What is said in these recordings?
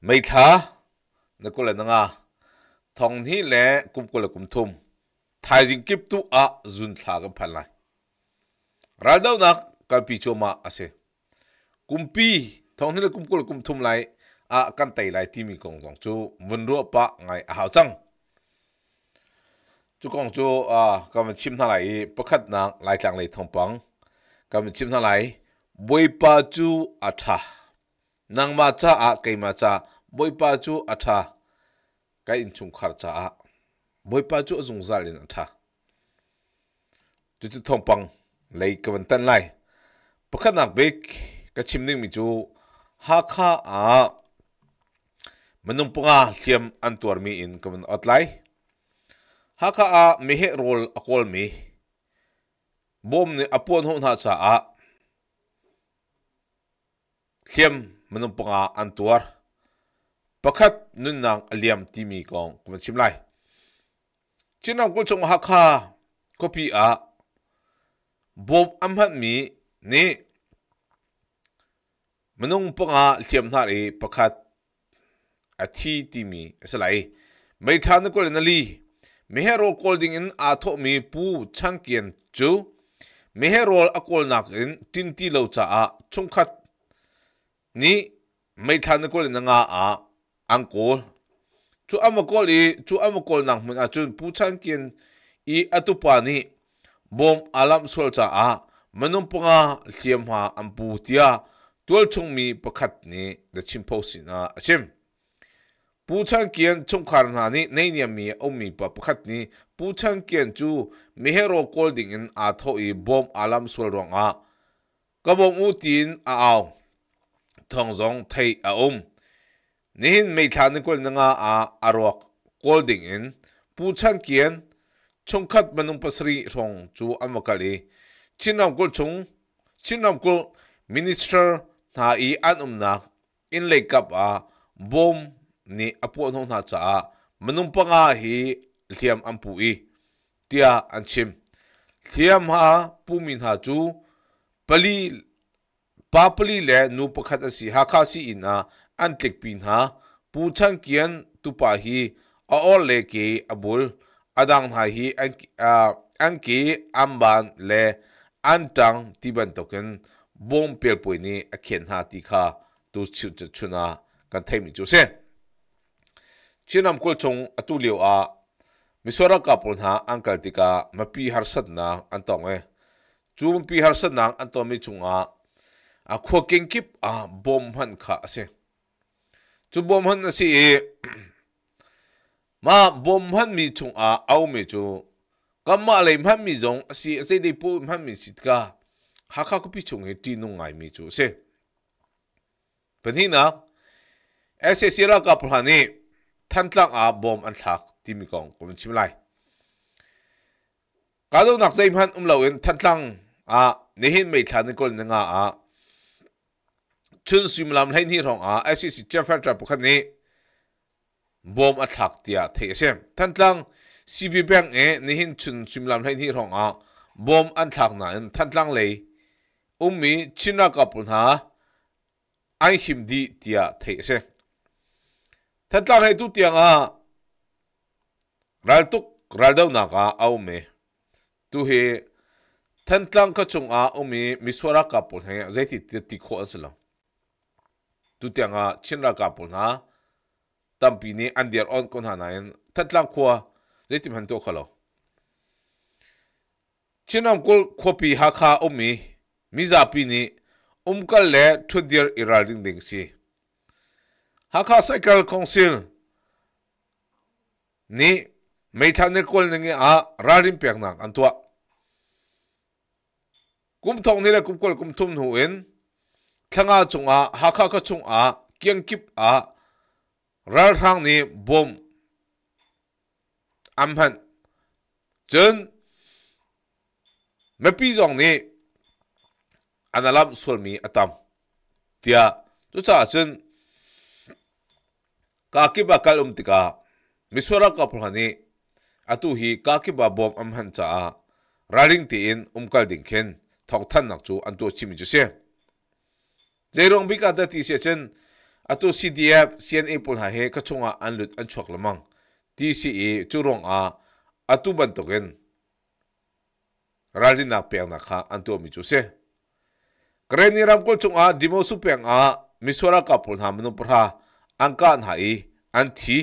mấy thá nó có là nó nga thong hi lẽ cũng có là cũng thùng, thay dinh kiếp tu à dùn thà cái phần này ra đâu nặc cái pi cho mà ase cũng pi thong hi là cũng có là cũng thùng lại à căn tay lại tim mình còn dòng chú vun ruột pa ngày hào trăng chú còn chú à cái mình chim thằng lại bất khát nặng lại chẳng lại thông bằng cái mình chim thằng lại bôi pa chú à thà nang ma cha a ke ma cha boi pa chu a tha ka in chung khar cha a boi pa chu zung zal in a tha chu chu thong pang lei ka van tan lai pakhat nak bek ka chim ning mi chu ha kha a manung panga hliam an tuar mi in ka van at lai ha kha a mi he rol a kol mi bom ni apon hon ha cha a hliam มันปงาอันตัวประคัดนุนนางเลียมทีมีกองกุมชิมไลจินังกุชงฮักคาก็พีอาบอมอัมหัดมีนี่มันงปงาเลียมนารีประคัดอาทีทีมีสลายไม่ทานก็เลยนลีเม่ให้รอกอลดิ่งอินอาทมีปูช่งเกียนจูเม่ใหรออกอลนักอินตินตีเราจะอาชงคัด你没谈的过来能啊啊，安国，就阿么过来，就阿么过来，人们啊，就不参见伊阿都把你，莫阿拉姆说咋啊，没弄不啊，天下安不掉，多聪明不看你的亲婆心啊，阿亲。不参见中卡那尼那年米欧米巴不看你，不参见就米黑罗高顶因阿托伊 bom alam 说龙啊，个 bom 乌丁阿奥。thongzong thei a um nihin mei thla ni kol nanga a arwak kolding in pu chan k i e n c h o n g k a t manung pasri rong chu amakali chinam kol chung chinam kol minister na i an umna in lei kap a bom ni apu a n o n g na cha manung panga hi liam ampu i tia anchim t h i a m ha pumin ha chu pali papali le nu pakhat asi hakha si ina an tlik pin ha pu chang kian tupa le ke abul adang ha hi an ki amban le an tang tiban token bom pel poi ni ha ti kha tu chu chuna kan thai mi chu se chinam kol chung atu leo a misora ka pon ha uncle tika mapi harsat na antong e chu mapi harsat na antomi chunga à khua king kip à bom han kha ase chú bom là gì? mà bom han mi chung ao mi me chu kamma lei man mi jong asi ase dei po man mi sit cả, ha kha ku pi chung he tin nu ai mi bên chu se pani na ese gặp ka phani thân tlang à bom an thak tìm mi kong kom chim lai ka do nak dây han um lâu lo en than tlang a nehin mei thlan ko nga à ชุนซิมลำใล้นี่รองอาไอซิสิเจฟเฟอร์จับคนนี้บอมอัดหักเตียเทียเซมท่านตั้งซีบีแบงเอนี่หินชุนซิมลำใล้นี่รองอาบอมอัดหักนั้นท่านตั้งเลยอุ้มมีชินากับปุ่นหาไอหิมดีเตียเทียเซมท่านตั้งให้ตุเตียงอารัลตุกรัลเดาหนักอาเอาหมตุเฮท่านตั้งก็จงอาอุ้มมีมิสวรักกับปุ่นหาใจติดติดขวันสละ tu tiang a chin ra ka pul nga tam pi ni an der on kon hana en that la khwa zai tim han to khalo chin am kul khopi ha kha umi mi za pi ni um kal le thu der iral ding ding si ha kha cycle council ni mei than ne kol ne a rarim pek nak an tua kum thong ni la kum kol kum thum nu en 캥아총아 하카카총아 깽깁아 랄항니 봄 암한 전 메피종니 아날람 솔미 아땀 디아 조차전 까키바 칼음티가 미소라 카풀하니 아투히 까키바 봄 암한차아 라링티인 움칼딩켄 턱탄 낙주 안토 치미주세 Jairong bik ada ti se chen atu CDF CNA pol ha he ka chunga anlut an chok lamang TCE churong a atu ban token rali nak piang nakha antu mi chu se kreni ram ko chunga dimo su piang a misora ka pol ha manu pra angkan ha i an thi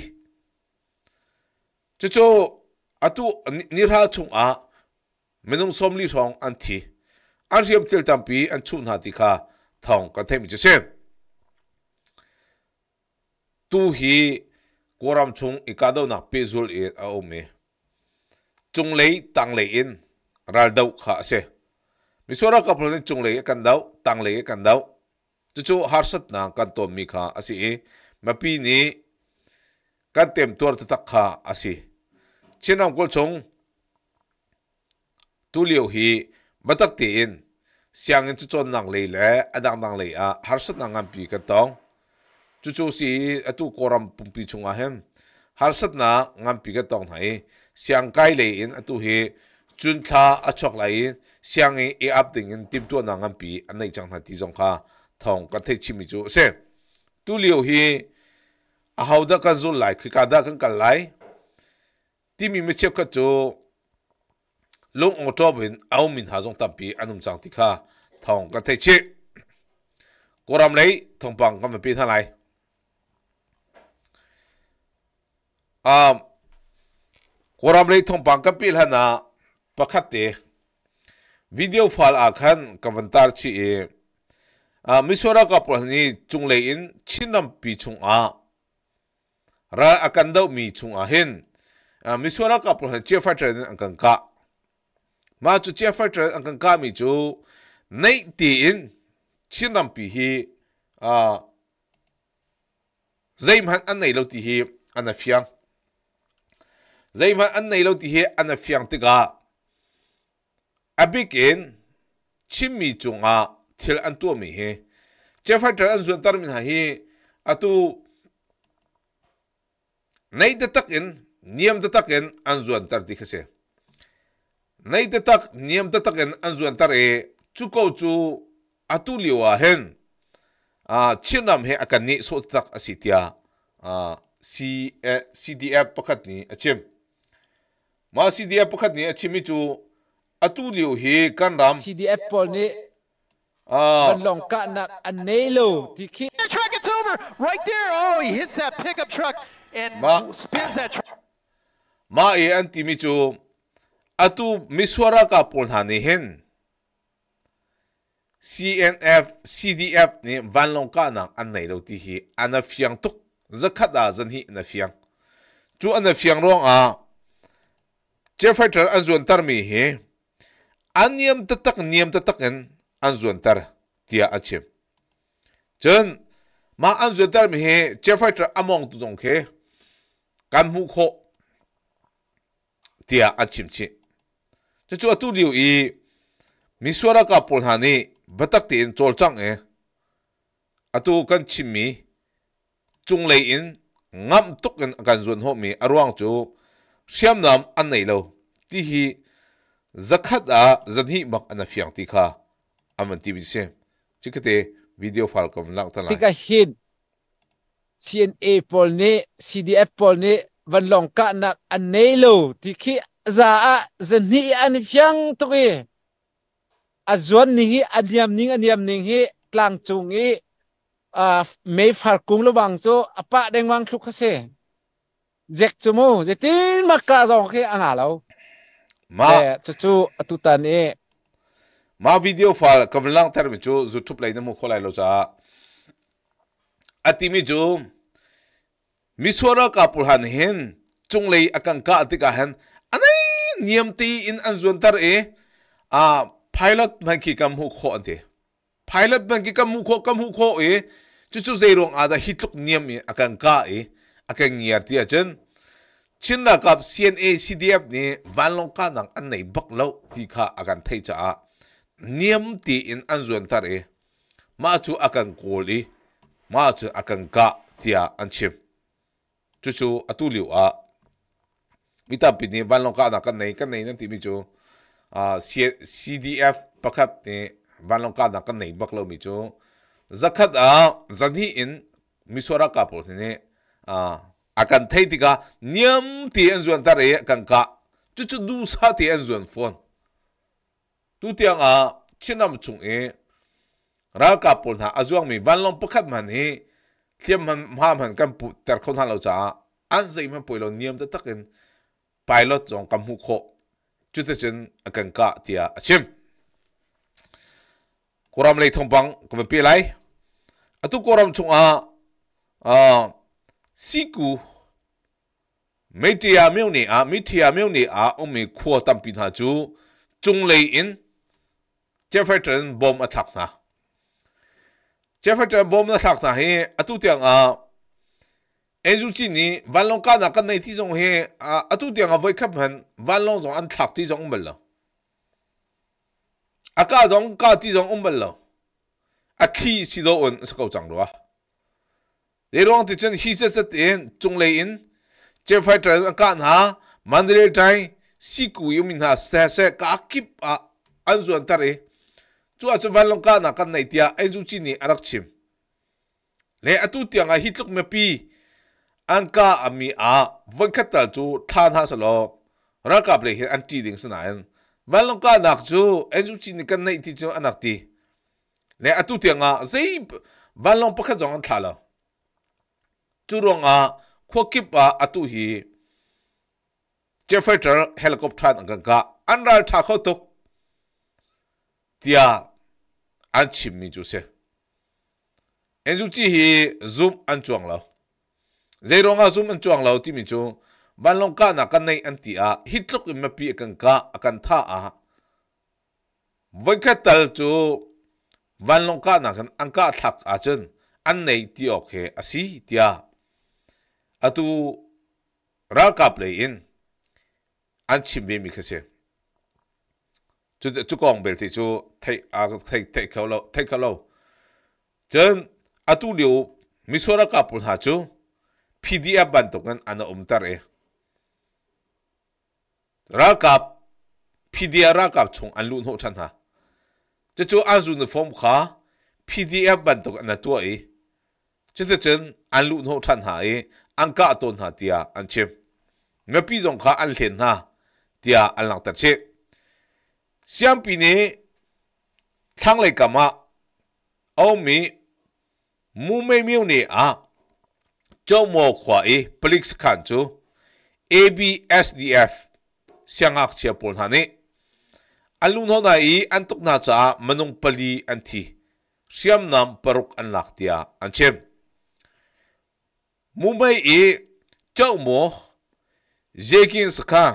chu chu atu nirha chunga menung somli rong an thi an riam tel tampi an chun ha ti kha thong kan thêm chứ xem tu hi làm chung cả đâu ikado na pizul i a ome chung lấy tăng lấy in ra đâu khả se mi ra ka plan chung lấy kan đâu tăng lấy cái đâu chu chú har sat na kan to mi kha asi ma pi tìm kan tất tur à kha trên chinam cô chung tu liệu hi batak ti in siang chu chon nang le le adang dang le a har sat nang an pi ka tong chu chu si atu koram pum pi chunga hem har sat na ngam pi ka tong nai siang kai le in atu he chun tha a chok lai siang e up ding in tip tu nang an pi an nei chang na ti jong kha thong ka the chi mi chu se tu liu hi a hauda ka zul lai khi ka da kan kal lai ti mi me chep ka chu ลุงอุตบินเอามินหาจงตับปีอนุมจังติค่าทองกันเทชิกูรำเลยทองปังกันเป็นปีเท่าไหร่อ่ากูรำเลยทองปังกันปีละนะประคัตเตวิดีโอฟอลอาคันกันวันตาร์ชีเออ่ามิสวรกับปะนี้จุงเลยอินชินนำปีชุงอาราอากันเดามีชุงอาเห็นอ่ามิสวรกับปะนี้เจ้าฟ้าเจริญอังกังกา ma chu chia fa tra an kan ka mi chu nei ti in chin lam pi hi a zaim han an nei lo ti hi an a fiang zaim han an nei lo ti hi an a fiang ti ga abik in chim mi chu nga thil an tu mi hi chia fa tra an zun tar min ha hi atu nei da takin niam da takin an zun tar ti khase nei te tak niem te tak en anzuan tar e cukau ko chu atu liwa hen he akan ni so tak asitia ah e, c D F pakhat ni C D F pakhat ni achimi itu atu liu hi kan ram F pol ni ah. long kat nak anelo tikhi truck it over right there oh he hits that pickup truck and spins that truck ma e anti mi atu miswara ka polhani hen CNF CDF ni vanlong ka na an nei lo ti hi ana fiang tuk zakhata zan hi na fiang chu ana fiang rong a chefater an zon tar mi hi an niam ta tak niam ta tak en an zon tar tia achim chen ma an zon tar mi hi chefater among tu jong khe kan mu kho tia achim chi chứ chú tu điều ý mi suara ka pol hani batak ti in chol chang e atu kan chimi chung lei in ngam tuk kan kan zun ho mi arwang chu siam nam an nei lo ti hi zakhat a zan hi mak an fiang ti kha aman ti bi se chikate video file kom lak ta la tika hit CNA pol ne CDF pol ne van long ka nak an nei lo ti khi za a zen ni an fyang tu ki e. a zuan ni hi adiam ning adiam ning hi tlang chung i e. a me phar kung lo bang cho apa deng wang thu khase jek chu mu je tin ma ka zo khi anga lo ma eh, chu chu atutan e ma video fal kavlang tar mi chu youtube lai na mu kholai lo cha atimi chu misora kapul han hen, chung lei akang ka atika han niam ti in an zon tar e a pilot man ki kam hu kho ante pilot man ki kam hu kho kam hu kho e chu chu zai rong ada hitluk niam e akan ka e akan ngiar ti achen chin la kap cna cdf ni van long ka nang an nei bak lo ti kha akan thei cha a niam ti in an zon tar e ma chu akan kol e ma chu akan ka tia an chim chu chu atu liu a ita pini ban long ka na kan nei kan nei na ti mi chu a à, cdf pakhat te ban long ka na kan nei bak lo mi chu zakhat a à, zani in misora ka por ne a à, akan thei ti ka niam ti an zuan ta re kan ka chu chu du sa ti an zuan phone tu tiang a chinam chung e ra ka por na azuang mi ban long pakhat man he tiam man ma man kan pu tar khon ha lo cha an zai man poilo niam ta takin pilot จงกำหูโคจุดเช่นกันกะเตียอาชิมกรมเลยทงบังกบเปไลอตุกรมชงอาอ่าสิกูမိတ္တရာမြုံနေအားမိတ္တရာမြုံနေအားအုံမေခွတ်တံပိနာကျူကျုံလေအင်ဂျက်ဖက်တန်ဘုံအထက်နာဂျက်ဖက်တန်ဘုံအထက်နာဟေအတူတန်အား Ezu chi ni van long ka na kan nei ti jong he a atu tiang a voi khap han van long jong an thak ti jong umbal lo. A ka jong ka giống jong umbal lo. A khi si do on sa kau chang lo a. Để rong ti chen hi se se tiền chung lei in che fai tra an ka na mandre tai si ku yu um min ha se se ka kip a an zuan tare. Chu a chu van long ka na kan nei tia ezu chi ni arak chim. Le atu tiang hít hitluk me pi anka ami a vankatal chu than ha salo ra kap le hin anti ding sana en malong ka nak chu enju chi ni kan nei ti chu anak ti le atu ti nga zai valong pakha jong an thala chu ro nga kho kip a atu hi jefferter helicopter an ka an ra tha kho to tia an chim mi chu se enju chi hi zoom an chuang lao zeirong a zum an chuang lo ti mi chu ban long ka na kan nei an ti a hit tluk in ma pi e kan ka akan tha a voi ka tal chu van long ka na kan an ka thak a chen an nei ti ok he a si tia atu ra ka play in an chim ve mi ka se chu chu kong bel ti chu thai a thai thai ka lo thai ka lo chen atu liu misora ka pul ha chu PDF 반독은아나엄따래라갑 PDF 라갑총안룬호찬하저쪽안수는폼카 PDF 반독안나두어이저대전안룬호찬하에안가돈하디야안침몇비종카안련하디아안락다치시안비니상례가마어미무메미오니아ကျောက်မောခွာအေပလစ်ခန်ချူ ABSDF ဆ ्यांग အခချေပေါ်ဟာနေအလုံဟောနာအီအန်တုကနာချာမနုံပလီအန်တီရှမ်နမ်ပရုကအန်လက်တီယာအန်ချေမူမိုင်အေကျောက်မောဇေကင်းစခါ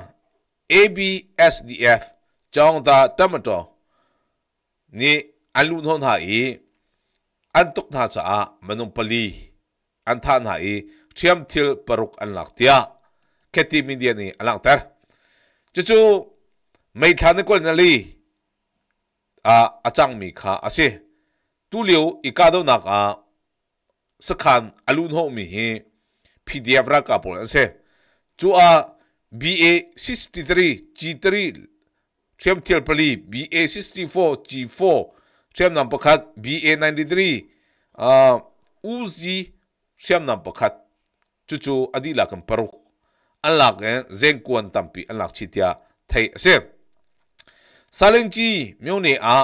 ABSDF ကျောင်းသားတမတော်နေအလုံဟောနာအီအန်တုကနာချာမနုံပလီ an than ha i thiam thil paruk an lak tia kheti min dia ni alang tar chu chu mai than ko na li a achang mi kha ase tu leo ikado na ka sakhan alun ho mi hi pdf ra ka pol ase chu a ba 63 g3 thiam thil pali ba 64 g4 thiam nam pakhat ba 93 a uzi siam nam pakhat chu chu adi la kan paruk an lak e zeng kuan tampi an lak chitia thei se saling chi myo ne a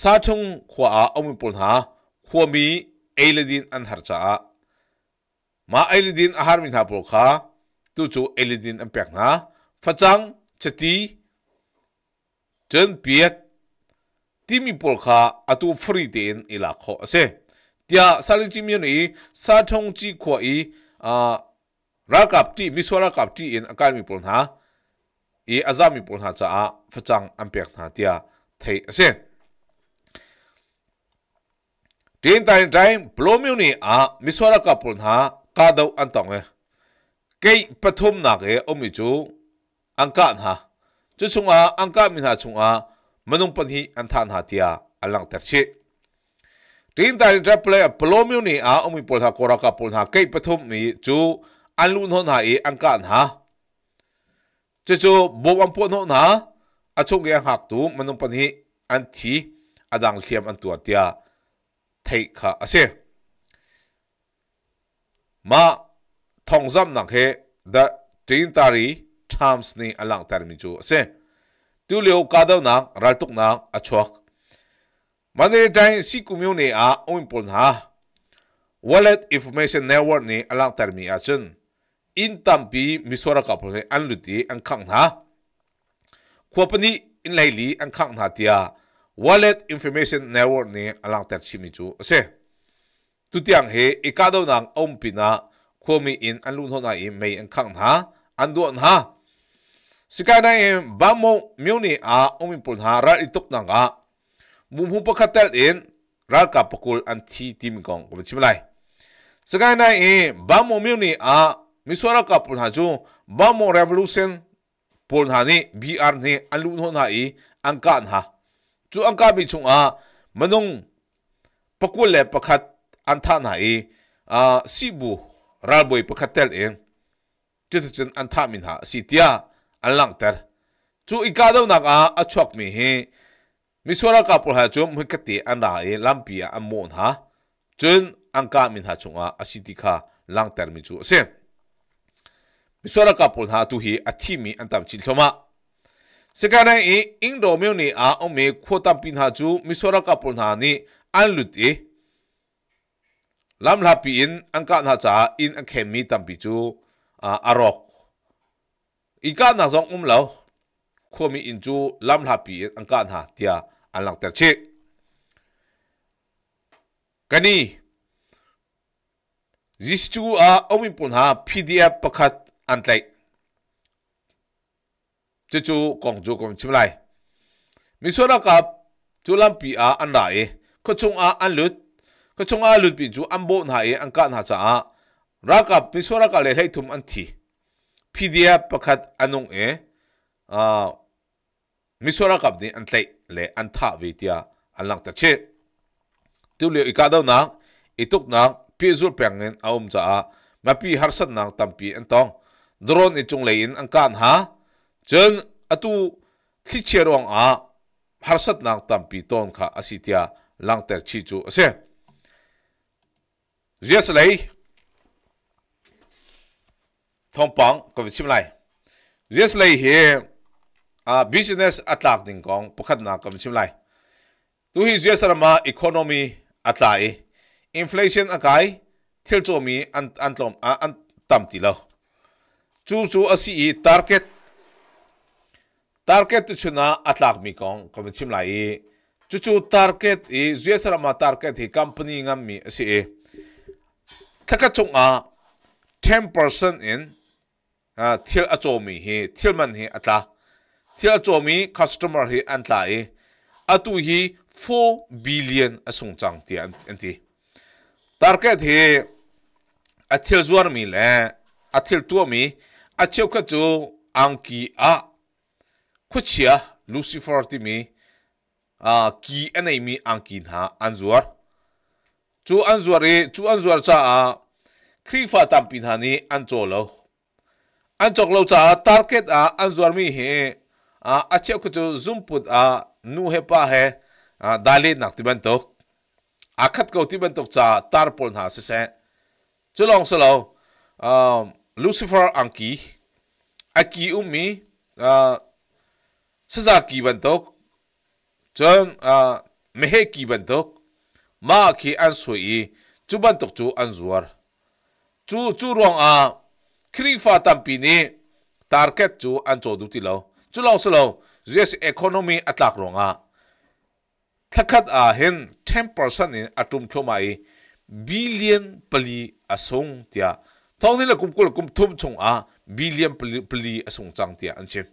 sa thung khwa a omi pol ha khwa mi eiladin an har cha a ma eiladin a har min ha pol kha tu chu eiladin an pek na facang chati chen piet timi pol kha atu free ten ila kho ase tia sa linh chi mi ni sa thong chi kho i a ra kap ti mi so ra kap ti in akan mi pon ha i azam mi pon ha cha a uh, phachang am pek na tia thei ase tin tai tai plo uh, mi ni a mi so ra kap pon ha ka do an tong e cái pathum na ke omi chu angka na chu chunga angka mi na chunga manung pan hi an than ha tia alang tar chi ทีนตายจะเปลี่ยปลอมอยูนี่อ่ะอุ้มปุ่นักโครกับปุ่ักเก็บปฐมมีจูอันลุนหันาเออังการฮะจะจูบกวมปุ่นหนาอาชงแกงหักตูมันนุ่มปนีอันทีอาดังเทียมอันตัวเดียทิกฮะเสียมาท่องจำนักเหตุตีนตารีทามส์นี่อันหลังเต์มิจูเสียตัวเลี้ยวกาดเอนักรัดตุกนักอาชกมันได้ทั้งสิ่งมีนี้อาอุ่นปนฮะ Wallet Information Network นี่อะไรเติมีอาชินอินตั้มปีมิสวรรคพูดอันลุติอันขังฮะขวบนี้อินไลลีอันขังฮะที่อา Wallet Information Network นี่อะไรเติมชิมิจูเซตุเตียงเฮอีกาดูนังอุ่นปีน่ะขวบมีอินอันลุนฮะอินไม่อันขังฮะอันดวนฮะสิ่งใดบ้โมุมีนี้อาอุ่นปนฮะรัดอิทุกนังอามุมหุปะคัตเตลเอ็นรัลกับปกุลอันทีทีมกองกบชิมไลสกายนายเอบามโมมิวนี่อามิสวรักับปุลฮาจูบามโมเรวลูชันปุลฮานี่บีอาร์นี่อันลุนฮอนฮาอีอังกานฮะจูอังกาบิชุงอามนุงปกุลเลปะคัตอันทานฮาอีอาซีบูรัลบอยปะคัตเตลเอ็นจุดจันอันทามินฮะสีเตียอันลังเตอร์จูอีกาดาวนักอาอชอกมีเฮมิสวรกับปุหาจุมมุกติอันไหนลัมปีอันมอนฮะจนอังกามินหาจงอาอสิติคาลังเตอร์มิจูเซนมิสวรกับปุหาตุฮีอัติมีอันตามจิลทมาစကနိုင်းအင်းဒိုမြို့နေအားအမေခိုတမ်ပင်ဟာကျူမီဆိုရကပွန်ဟာနီအန်လူတီလမ်လာပီအင်အန်ကနာချာအင်အခဲမီတမ်ပီကျူအာရော့ဤကနာဇုံအုံလောခိုမီအင်ကျူလမ်လာပီအန်ကနာတီယာ안락딱지까니지시추구아어미뿐하 PDF 박핫안타이제주공주검침라이미소라가줄람피아안라에그총아안룻그총아룻비주안본하에안깐하자아라가미소라가레헤이툼안티 PDF 박핫안웅에아미소라가니안타이 le an tha ve tia an lang ta che tu le i ka do na i tuk na pi zul peng en aum cha a ma pi har san na tam pi an tong drone i chung le in an kan ha chen atu thi che rong a har sat na tam pi ton kha asitia lang ter chi chu ase yes lei thong pang ko vi chim lai yes lei he a business atlak ding kong pakhat na kam chim lai tu hi zia sarama economy atlai e. inflation akai thil cho mi an an tlom a an tam ti lo chu chu a si e, target target tu chuna atlak mi kong kam chim lai e. chu chu target i zia sarama target hi company ngam mi si e thaka chung a 10% in thil a cho mi hi thil man hi atla Tia chomi customer hi an tlai atu hi 4 billion asung chang ti an ti target hi athil zuar mi le athil tu mi acheu ka chu ki a khuchia lucifer ti mi a ki anai mi angkin ha anzuar chu anzuar e chu zuar cha a khri fa tam pin hani an cholo an chok lo cha target a an zuar mi he ache ku chu zum put a nu he pa he dali nak ti ban to akhat ko ti ban to cha tarpol na se se chulong solo um lucifer anki aki ummi saza ki ban to chon mehe ki ban to ma ki an sui chu ban to chu an zuar chu chu rong a kri fa tampi ni target chu an cho du ti lo จุลองสโล US economy อัตลักรงะทักขัดอาเห็น10%อัตุมเข้ามาอยบิลเลียนปลีอสงเตียท้องนี่ละกุมกุลกุมทุมชงอาบิลเลียนปลีปลีอสงจังเตียอันเช่น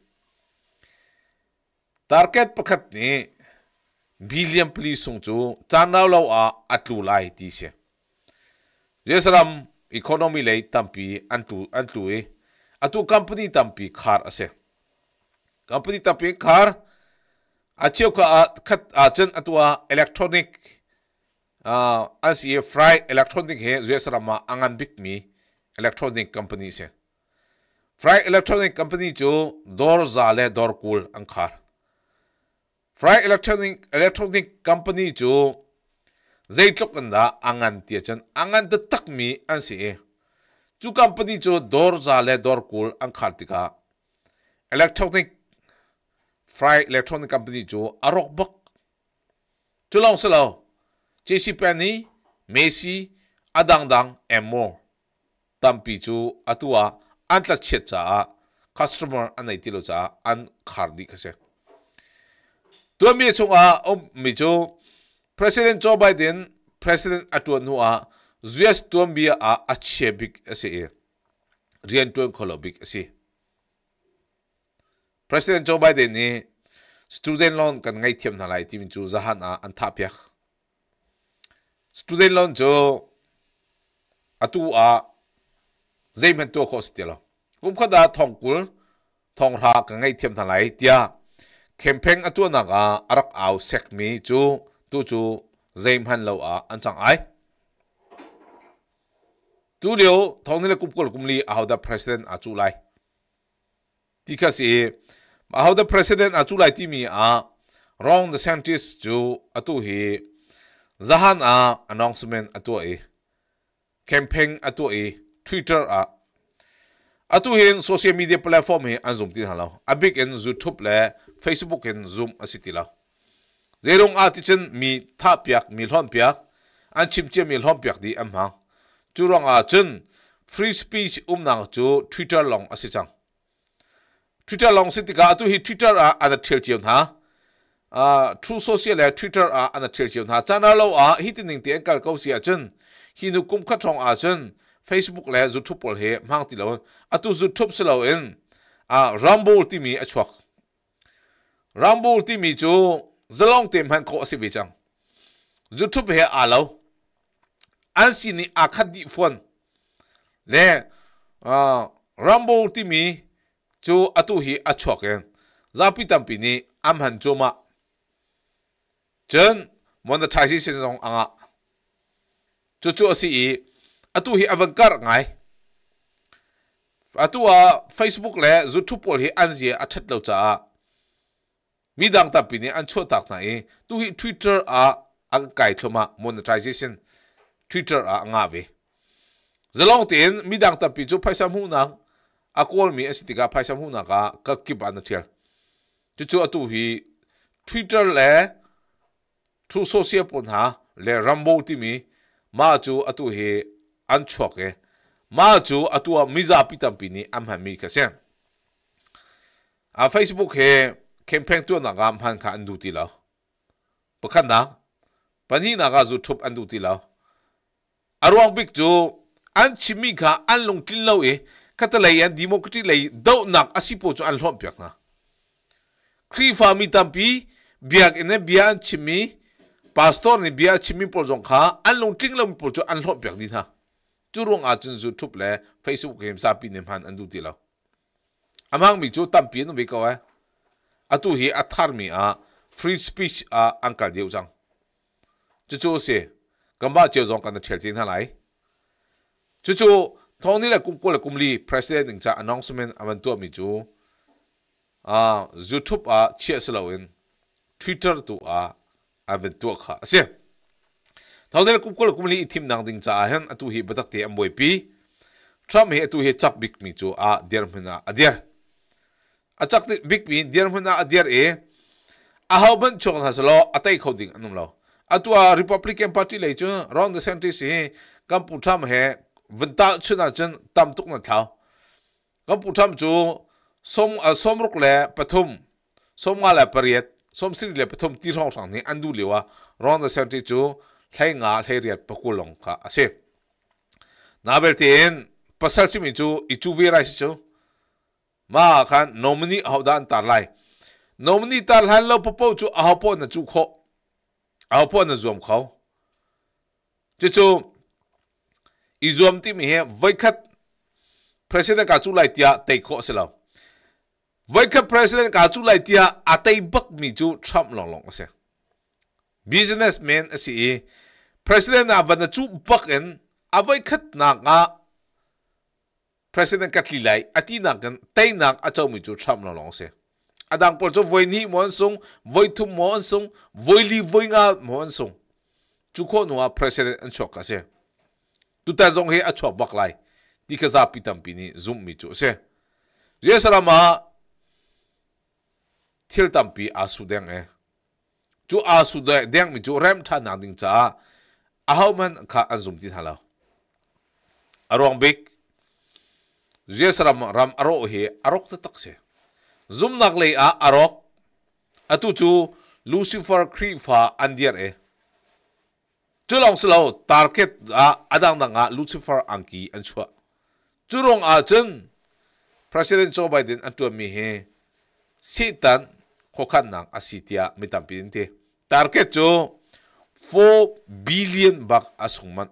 ทาร์เก็ตประคัดนี้บิลเลียนปลีสงจูจานเอาเราอาอัตลูไลตีเช่เยสรัมอีโคโนมีเลยตั้มปีอันตูอันตูเออัตูคัมปานีตั้มปีขาดเสีย company घर अचेव खत आचन अतुआ इलेक्ट्रॉनिक अस ये fry electronic है जुएसरामा आंगन बिकमी इलेक्ट्रॉनिक कंपनी से फ्राई इलेक्ट्रॉनिक कंपनी जो दौर जाले दौर कुल अंखार फ्राई इलेक्ट्रॉनिक इलेक्ट्रॉनिक कंपनी जो जई टुकंदा आंगन तेचन आंगन द तक मी अंसे चु कंपनी जो दौर जाले दौर कुल अंखार तिका electronic Fry Electronic Company chu arok bak chu long se JC Penny Messi adang dang and more tampi chu atua antla chet cha customer anai tilo cha an khardi khase tu mi chung a om mi chu president Joe Biden president atu nu a zuas tuambia a achebik ase e. rian tuang kholobik ase e. President Joe Biden ni student loan kan ngai thiam na lai tim chu zahan a an tha phyak student loan chu atu a zeimen to khos tilo kum kha da thong kul thong ra ka ngai thiam na lai tia campaign atu na ga arak au sek mi chu tu chu zeim han lo a an chang ai tu leo thong ne kup kol kum li a da president a chu lai tika si how the president achu lai ti mi a ah, wrong the scientist chu atu hi zahan a ah, announcement atu e campaign atu e twitter a ah. atu hin social media platform he azum tin halo abik en youtube le facebook en zoom asiti lao zerong a tichin mi tha piak mi lhon piak an chim che mi lhon piak di am ha chu rong a chen free speech um nang chu twitter long asichang Twitter long si tika tu hi Twitter a an thil chiam ha À, true social a Twitter a an thil chiam ha chana lo a hi tin ning ti kal ko si a chen hi nu kum kha thong a chen Facebook le YouTube thup pol he mang ti lo a tu YouTube thup se lo en a Rumble ti mi a chwak Rumble ti mi chu zalong tem han ko si bi chang YouTube thup he a lo an si ni a khat di phone le a Rumble ti mi chu atu hi a chuaken zapi tampi ni am han chu ma chen mon da thai si se zong anga chu chu si i atu hi avangkar ngai atua facebook le youtube pol hi anjia athat lo cha mi dang ta pini an chu tak na i tu hi twitter à a ang kai thoma monetization twitter à a về, giờ long tin mi dang ta pi phải xem mu nang akol mi asitika phaisam huna ka kakip an thial chu chu atu hi twitter le thu social pon ha le rambo ti mi ma chu atu he an chok e ma chu atu miza pitam pini am han mi ka sen a facebook he campaign tu na gam han kha andu ti la pakhan na pani na ga zu thup andu ti la arwang bik chu an chimi kha an long tin lo e kata lay an democracy lay daw nak asipo chu an hlom piak na khri fami tampi biak ene bian chimi pastor ni bia chimi pol jong kha anh long ting lom pol cho anh hlom piak đi ha chu rong a chun zu thup le facebook game sa pi ne man an du ti lo amang mi chu nó no be ko à tu hi à athar mi à free speech à a uncle deu jang chú chu se gamba cheu jong kan thel tin ha lai chú chú thong ni la kum ko la kum li president ning cha announcement aman tu mi chu a youtube à chia sẻ slo in twitter tu à aman tu kha se thong là cũng kum là cũng kum li thim nang ding cha han atu hi batak te amboi pi trump he atu he chak bik mi chu a der mena a der à chak bik mi der mena a der e a hoban chong haslo atai khoding anum tu à republican party le chu ron the century si kamputram hè วันตาชนะจนตามตุกนัทเขาก็ปุถุมจูสมเออสมรุกเล่ปฐมสมอะไรปริยัตสมสิริเล่ปฐมที่ห้องสังนี้อันดูเลยว่ารอนเดชันที่จูให้งาให้เรียดปกุลงค่ะเชฟนับเป็นทีนภาษาชิมิจูอิจูวีไรชิจูมาขันโนมินีเอาด้านตาไลโนมินีตาไลเราพุ๊บจูเอาปอนจูเขาเอาปอนจูมเขาจู่ izom ti mi he vaikhat president ka chu lai tia te kho se lo vaikhat president ka chu lai tia atei bak mi chu tham long long se businessman asi e president na van chu bak en avai khat na nga president ka thli lai ati na kan tei na a chau mi chu tham long long se adang pol chu voi ni mon sung voi thu mon sung voi li voi nga mon sung chu kho nuwa president an chok ka se tuta zong he achwa bak lai ti khaza pitam pini zum mi chu se je sarama thil tampi asu deng e chu asu de deng mi chu rem tha na ding cha a hau man kha azum tin hala arong bik je sarama ram aro he arok ta tak se zum nak le a arok atu chu lucifer khri pha andiar e จุลองสโลตาร์เก็ตอาอาดังดังอาลูซิเฟอร์อังกีอันชัวจุลองอาจึงประธานโจไบเดนอันตัวมีเฮสิตันโคคันนังอาสิตยาไม่ตั้งปีนี้ตาร์เก็ตจู4บิลเลียนบักอาสุงมัน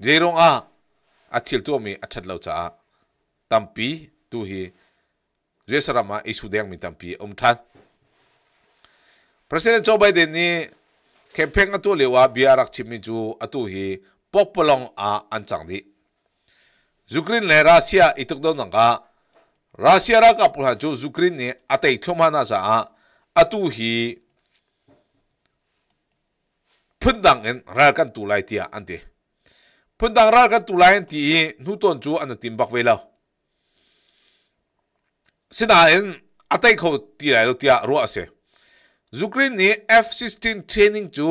เจรองอาอาทิลตัวมีอาทัดเลวจ้าตั้งปีตัวเฮเรศรามาอิสุเดียงไม่ตั้งปีอมทันประธานโจไบเดนนี่ campaign atu lewa biarak chimi chu atu hi popolong a anchangdi Ukraine le Russia itukdo nanga Russia ra ka pulha chu Ukraine ne atei thoma na sa atu hi phundang en ra kan tu lai tia ante phundang ra kan tu lai ti nu ton chu an tim bak vela sina en atei kho ti lai lo tia ro ase Ukraine ni F-16 training chu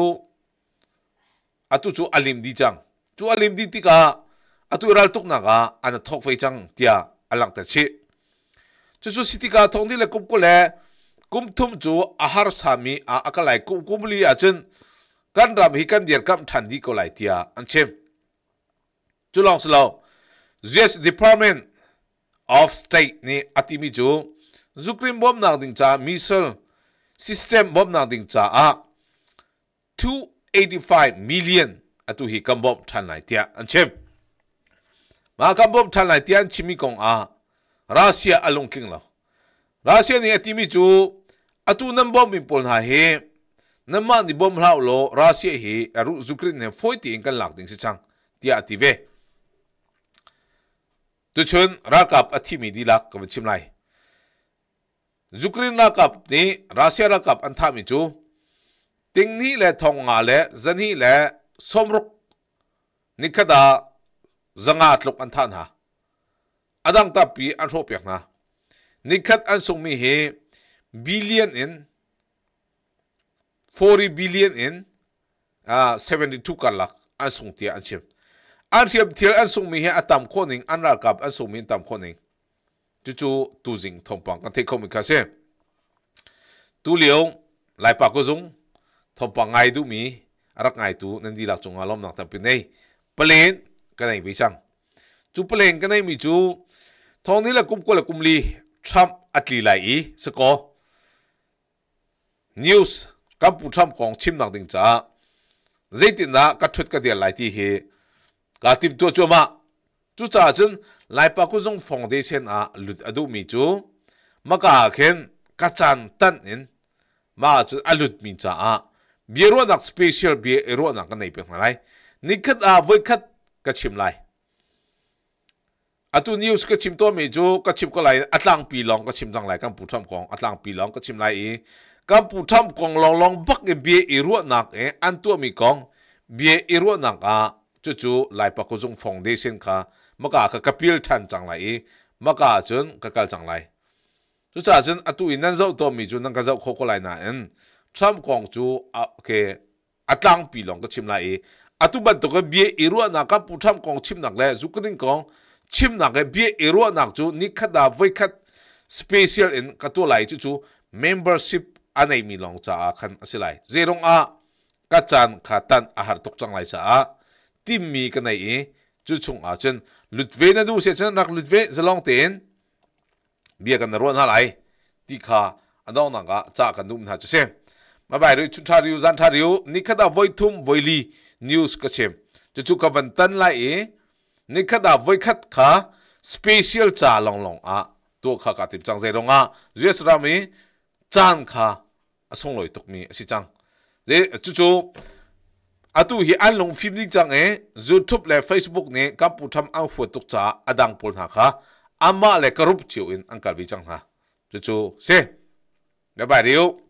atu chu alim di chang chu alim di ti ka atu ral tuk naga, ka an thok fei chang tia alang ta chi chu chu city ka thong di le kum ko le kum thum chu ahar sami a akalai kum kum li a chen kan ram hi kan dir kam than di ko lai tia an chem chu long slo US Department of State ni atimi chu Ukraine bom nang ding cha missile system bom nang ding cha a 285 million atu hi kam bom than lai tia an chem ma kam bom than lai tian chimi kong a russia along king lo russia ni atimi chu atu nam bom min pol ha he nama ni bom hlau lo russia hi aru ukraine ne foiti in kan lak ding si chang tia ative tu chun rakap athimi di lak kam chim lai Ukraine cup ni Russia ra cup an tham chu ting ni le thong nga le zan hi le somruk nikada zanga tluk an than ha adang ta pi an ro pek na nikhat an sung mi he billion in 40 billion in uh, 72 kalak an sung ti an chip an chip thil an sung mi he atam khoning an ra cup an sung mi tam khoning chú chú tu dình thông bằng cái thế không mình cả xem tu liều lại bà cô dùng thông bằng ngay tu mi rak ngay tu nên đi lạc chung alom nạc tập này plan cái này bị chăng chú plan cái này mi chú thong đi là cung qua là cung ly Trump atli lại ý sẽ news các bộ Trump còn chim nặng đình trả dây tiền đã các chút cái tiền lại thì hệ cả tìm tua cho mà chú trả chân lai pa ku zong foundation a ah, lut adu mi chu maka khen ka chan tan in ma chu alut mi cha a ah. biro nak special bi ero nak nei pe ngalai nikhat a ah, voi khat ka chim lai atu news ka chim to mi chu ka chim ko lai atlang pi long ka chim jang lai kam pu tham kong atlang pi long ka chim lai e eh. kam pu tham kong long long bak e bi ero nak e an tu mi kong bi ero nak a chu chu lai pa ku foundation kha maka ka kapil than chang lai i maka chun ka kal chang lai chu cha chun atu in nan zau to mi chu nang ka zau kho ko lai na en tham kong chu a ke atlang pi long ka chim lai i atu ban to ka bie irua na ka pu tham kong chim nak le zu kring kong chim nak ke bie irua nak chu ni khat da voi khat special in ka to lai chu chu membership anei mi long cha khan asilai zerong a ka chan kha tan a har tok chang lai cha tim mi ka nei i chu chung a chen lutve na du se chen rak lutve long ten bia kan ron ha lai ti kha à, đâu na cả, cha kan dum na chu se ma bai ri chu tha riu zan tha riu ni khada voi thum voi li news ka chem à, à, Chú chú ka ban tan lai e ni khada voi khát kha special cha long long à, tu kha ka tip chang ze rong a yes rami chan kha asong loi tục mi si chang je chú. chu อตุฮีอันลงฟิล์มนิจังเอ y o u t u b และเฟซบุ๊กเนี่ยกับผู้ทำเอาหัวตุกจ้าอดังพูนะค่ะอามาและกรุบจิวอินอังกลัวิจังฮะจู่ๆเซ่เดี๋ยวไปเดี๋ยว